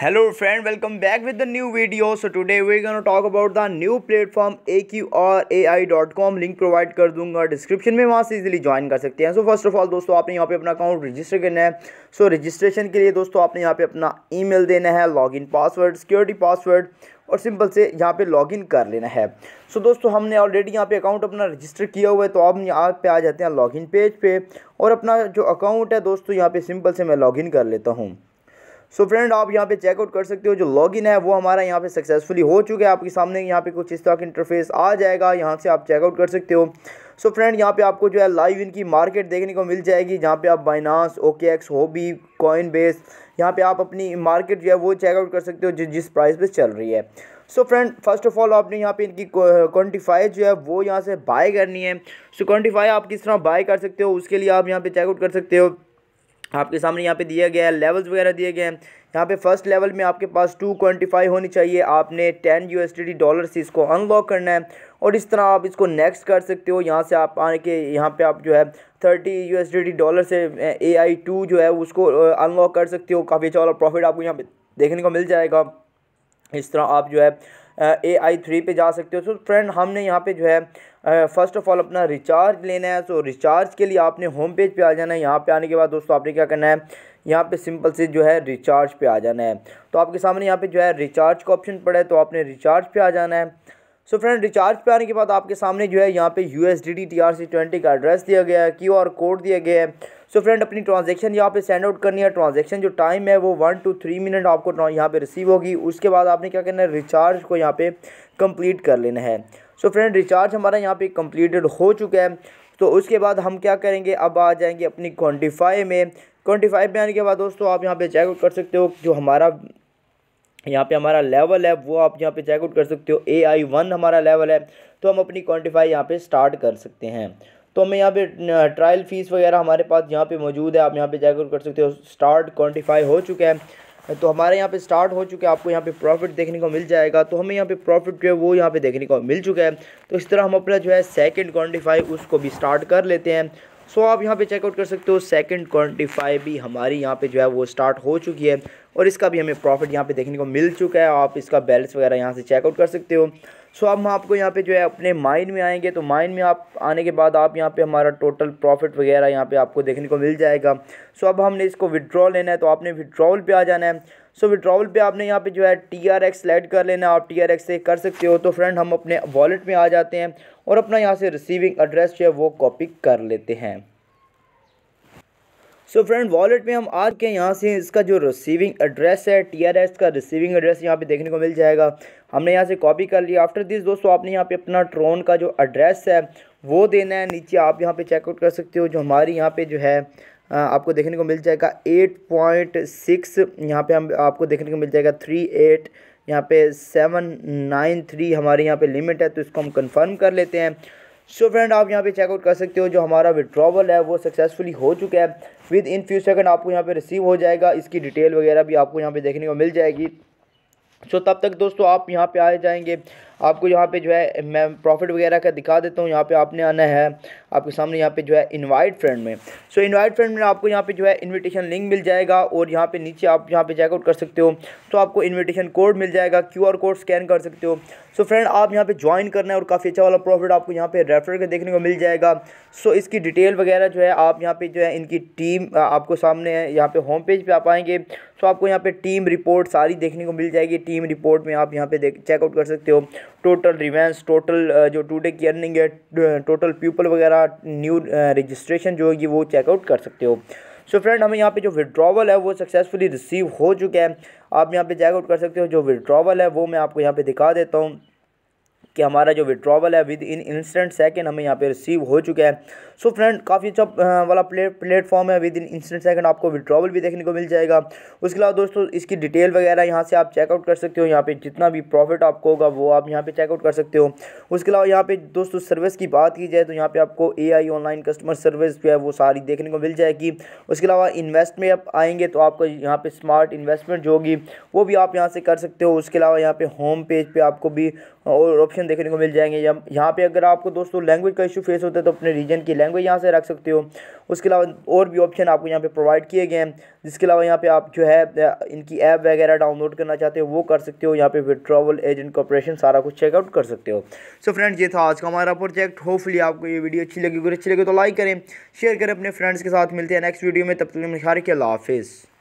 hello friend welcome back with the new video so today we gonna talk about the new platform A Q R A I dot com link provide कर दूंगा description में वहां से easily join कर सकते हैं so first of all दोस्तों आपने यहां पे अपना अकाउंट रजिस्टर करना है सो so, रजिस्ट्रेशन के लिए दोस्तों आपने यहाँ पे अपना ई देना है लॉग पासवर्ड सिक्योरिटी पासवर्ड और सिंपल से यहाँ पे इन कर लेना है सो so दोस्तों हमने ऑलरेडी यहाँ पे अकाउंट अपना रजिस्टर किया हुआ है तो आप यहाँ पे आ जाते हैं लॉगिन पेज पे और अपना जो अकाउंट है दोस्तों यहाँ पर सिंपल से मैं लॉगिन कर लेता हूँ सो फ्रेंड आप यहाँ पे चेकआउट कर सकते हो जो लॉगिन है वो हमारा यहाँ पे सक्सेसफुली हो चुका है आपके सामने यहाँ पे कुछ इस तरह का इंटरफेस आ जाएगा यहाँ से आप चेकआउट कर सकते हो सो so फ्रेंड यहाँ पे आपको जो है लाइव इनकी मार्केट देखने को मिल जाएगी जहाँ पे आप Binance OK X Huobi Coinbase यहाँ पे आप अपनी मार्केट जो है वो चेकआउट कर सकते हो जिस जिस प्राइस पे चल रही है so friend first of all आपने यहाँ पे इनकी क्वान्टिफाई जो है वो यहाँ से बाय करनी है सो so, क्वान्टिफाई आप किस तरह बाय कर सकते हो उसके लिए आप यहाँ पर चेकआउट कर सकते हो आपके सामने यहाँ पे दिया गया है लेवल्स वगैरह दिए गए हैं यहाँ पे फर्स्ट लेवल में आपके पास टू क्वान्टिफाई होनी चाहिए आपने टेन यू एस डॉलर से इसको अनलॉक करना है और इस तरह आप इसको नेक्स्ट कर सकते हो यहाँ से आप आने के यहाँ पे आप जो है थर्टी यू एस डॉलर से ए आई टू जो है उसको अनलॉक कर सकते हो काफ़ी अच्छा वाला प्रॉफिट आपको यहाँ पे देखने को मिल जाएगा इस तरह आप जो है ए आई थ्री पर जा सकते हो सो फ्रेंड हमने यहाँ पे जो है फर्स्ट ऑफ ऑल अपना रिचार्ज लेना है सो रिचार्ज के लिए आपने होम पेज पे आ जाना है यहाँ पे आने के बाद दोस्तों आपने क्या करना है यहाँ पे सिंपल से जो है रिचार्ज पे आ जाना है तो आपके सामने यहाँ पे जो है रिचार्ज का ऑप्शन पड़ा है तो आपने रिचार्ज पे आ जाना है सो फ्रेंड रिचार्ज पे आने के बाद आपके सामने जो है यहाँ पे U S D D T R C twenty का एड्रेस दिया गया है क्यू आर कोड दिया गया है सो so फ्रेंड अपनी ट्रांजेक्शन यहाँ पे सेंड आउट करनी है ट्रांजेक्शन जो टाइम है वो वन टू थ्री मिनट आपको यहाँ पे रिसीव होगी उसके बाद आपने क्या करना है रिचार्ज को यहाँ पे कंप्लीट कर लेना है सो so फ्रेंड रिचार्ज हमारा यहाँ पे कंप्लीटेड हो चुका है तो उसके बाद हम क्या करेंगे अब आ जाएंगे अपनी क्वान्टिफाई में क्वान्टिफाई में आने के बाद दोस्तों आप यहाँ पे चेकआउट कर सकते हो जो हमारा यहाँ पे हमारा लेवल है वो आप यहाँ पे चेकआउट कर सकते हो ए आई वन हमारा लेवल है तो हम अपनी क्वान्टिफाई यहाँ पे स्टार्ट कर सकते हैं तो हमें यहाँ पे ट्रायल फ़ीस वगैरह हमारे पास यहाँ पे मौजूद है आप यहाँ पे चेकआउट कर सकते हो स्टार्ट क्वान्टिफाई हो चुका है तो हमारे यहाँ पे स्टार्ट हो चुका है आपको यहाँ पे प्रॉफिट देखने को मिल जाएगा तो हमें यहाँ पे प्रॉफिट जो है वो यहाँ पे देखने को मिल चुका है तो इस तरह हम अपना जो है सेकंड क्वान्टिफाई उसको भी स्टार्ट कर लेते हैं सो आप यहाँ पे चेकआउट कर सकते हो सेकंड क्वान्टिफाई भी हमारी यहाँ पे जो है वो स्टार्ट हो चुकी है और इसका भी हमें प्रॉफिट यहाँ पे देखने को मिल चुका है आप इसका बैलेंस वगैरह यहाँ से चेकआउट कर सकते हो सो अब हम आपको यहाँ पे जो है अपने माइन में आएंगे तो माइन में आप आने के बाद आप यहाँ पे हमारा टोटल प्रॉफिट वगैरह यहाँ पे आपको देखने को मिल जाएगा सो अब हमने इसको विड्रॉल लेना है तो आपने विड्रॉल पर आ जाना है सो विड्रॉवल पे आपने यहाँ पे जो है टी आर एक्स लाइड कर लेना है आप टी आर एक्स से कर सकते हो तो फ्रेंड हम अपने वॉलेट में आ जाते हैं और अपना यहाँ से रिसीविंग एड्रेस जो है वो कॉपी कर लेते हैं सो फ्रेंड वॉलेट में हम आज के यहाँ से इसका जो रिसीविंग एड्रेस है टी आर एस का रिसीविंग एड्रेस यहाँ पे देखने को मिल जाएगा हमने यहाँ से कॉपी कर लिया आफ्टर दिस दोस्तों आपने यहाँ पे अपना ट्रोन का जो एड्रेस है वो देना है नीचे आप यहाँ पे चेकआउट कर सकते हो जो हमारी यहाँ पे जो है आपको देखने को मिल जाएगा एट पॉइंट सिक्स यहाँ पर हम आपको देखने को मिल जाएगा थ्री एट यहाँ पे सेवन नाइन थ्री हमारे यहाँ पे लिमिट है तो इसको हम कंफर्म कर लेते हैं सो so फ्रेंड आप यहाँ पे चेकआउट कर सकते हो जो हमारा विड्रॉवल है वो सक्सेसफुली हो चुका है विद इन फ्यू सेकंड आपको यहाँ पे रिसीव हो जाएगा इसकी डिटेल वगैरह भी आपको यहाँ पे देखने को मिल जाएगी सो so, तब तक दोस्तों आप यहाँ पे आ जाएंगे आपको यहाँ पे जो है मैं प्रॉफिट वगैरह का दिखा देता हूँ यहाँ पे आपने आना है आपके सामने यहाँ पे जो है इनवाइट फ्रेंड में सो इनवाइट फ्रेंड में आपको यहाँ पे जो है इनविटेशन लिंक मिल जाएगा और यहाँ पे नीचे आप यहाँ पे चेकआउट कर सकते हो तो आपको इन्विटेशन कोड मिल जाएगा क्यू कोड स्कैन कर सकते हो सो so, फ्रेंड आप यहाँ पे ज्वाइन करना है और काफ़ी अच्छा वाला प्रॉफिट आपको यहाँ पे रेफर के देखने को मिल जाएगा सो so, इसकी डिटेल वगैरह जो है आप यहाँ पे जो है इनकी टीम आपको सामने है यहाँ पे होम पेज पे आप आएंगे सो so, आपको यहाँ पे टीम रिपोर्ट सारी देखने को मिल जाएगी टीम रिपोर्ट में आप यहाँ पे चेकआउट कर सकते हो टोटल रिवेंस टोटल जो टूडे की अर्निंग है टोटल uh, पीपल वगैरह न्यू रजिस्ट्रेशन uh, जो होगी वो चेकआउट कर सकते हो सो so फ्रेंड हमें यहाँ पे जो विड्रॉवल है वो सक्सेसफुली रिसीव हो चुका है आप यहाँ पे चेकआउट कर सकते हो जो विड्रॉवल है वो मैं आपको यहाँ पे दिखा देता हूँ कि हमारा जो विड्रॉवल है विद इन इंस्टेंट सेकंड हमें यहाँ पे रिसीव हो चुका अच्छा, है सो so फ्रेंड काफ़ी अच्छा वाला प्ले प्लेटफॉर्म है विद इन इंस्टेंट सेकंड आपको विड्रॉवल भी देखने को मिल जाएगा उसके अलावा दोस्तों इसकी डिटेल वगैरह यहाँ से आप चेकआउट कर सकते हो यहाँ पर जितना भी प्रॉफिट आपको होगा वो आप यहाँ पे चेकआउट कर सकते हो उसके अलावा यहाँ पे दोस्तों सर्विस की बात की जाए तो यहाँ पर आपको ए ऑनलाइन कस्टमर सर्विस जो है वो सारी देखने को मिल जाएगी उसके अलावा इन्वेस्ट में आप आएंगे तो आपको यहाँ पर स्मार्ट इन्वेस्टमेंट जो होगी वो भी आप यहाँ से कर सकते हो उसके अलावा यहाँ पे होम पेज पे आपको भी और ऑप्शन देखने को मिल जाएंगे या यहाँ पे अगर आपको दोस्तों लैंग्वेज का इशू फेस होता है तो अपने रीजन की लैंग्वेज यहाँ से रख सकते हो उसके अलावा और भी ऑप्शन आपको यहाँ पे प्रोवाइड किए गए हैं जिसके अलावा यहाँ पे आप जो है इनकी ऐप वगैरह डाउनलोड करना चाहते हो वो कर सकते हो यहाँ पे विड्रॉवल एजेंट कॉपरेशन सारा कुछ चेकआउट कर सकते हो सो so फ्रेंड्स ये था आज का हमारा प्रोजेक्ट होपफुली आपको ये वीडियो अच्छी लगी अगर अच्छी लगी तो लाइक करें शेयर करें अपने फ्रेंड्स के साथ मिलते हैं नेक्स्ट वीडियो में तब तक निखार के अल्लाह